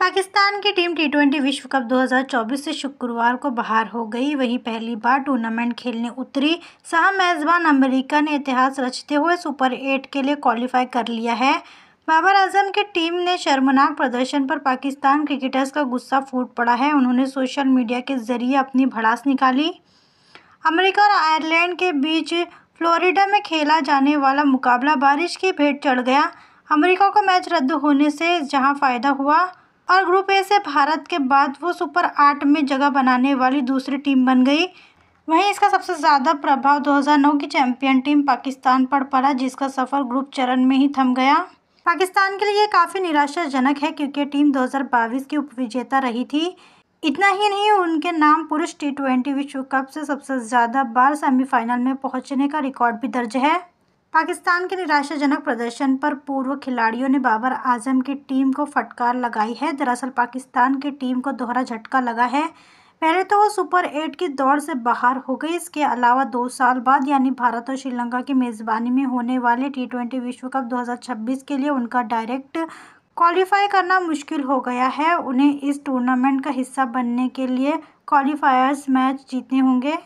पाकिस्तान की team T twenty विश्व cup 2024 से शुक्रवार को बाहर हो गई वहीं पहली बार टूर्नामेंट खेलने उतरी सह मेज़बान अमेरिका ने इतिहास रचते हुए सुपर एट के लिए क्वालिफाई कर लिया है बाबर आजम की टीम ने शर्मनाक प्रदर्शन पर पाकिस्तान क्रिकेटर्स का गुस्सा फूट पड़ा है उन्होंने सोशल मीडिया के जरिए अपनी भड़ास निकाली अमेरिका और आयरलैंड के बीच फ्लोरिडा में खेला जाने वाला मुकाबला बारिश की भेंट चढ़ गया अमेरिका को मैच रद्द होने से जहां फ़ायदा हुआ और ग्रुप ए से भारत के बाद वो सुपर आठ में जगह बनाने वाली दूसरी टीम बन गई वहीं इसका सबसे ज़्यादा प्रभाव 2009 की चैंपियन टीम पाकिस्तान पर पड़ा जिसका सफ़र ग्रुप चरण में ही थम गया पाकिस्तान के लिए काफ़ी निराशाजनक है क्योंकि टीम 2022 की उपविजेता रही थी इतना ही नहीं उनके नाम पुरुष टी ट्वेंटी विश्व कप से सबसे ज़्यादा बार सेमीफाइनल में पहुंचने का रिकॉर्ड भी दर्ज है पाकिस्तान के निराशाजनक प्रदर्शन पर पूर्व खिलाड़ियों ने बाबर आजम की टीम को फटकार लगाई है दरअसल पाकिस्तान की टीम को दोहरा झटका लगा है पहले तो वो सुपर एट की दौड़ से बाहर हो गई इसके अलावा दो साल बाद यानी भारत और श्रीलंका की मेज़बानी में होने वाले टी ट्वेंटी विश्व कप 2026 के लिए उनका डायरेक्ट क्वालिफाई करना मुश्किल हो गया है उन्हें इस टूर्नामेंट का हिस्सा बनने के लिए क्वालिफायर्स मैच जीतने होंगे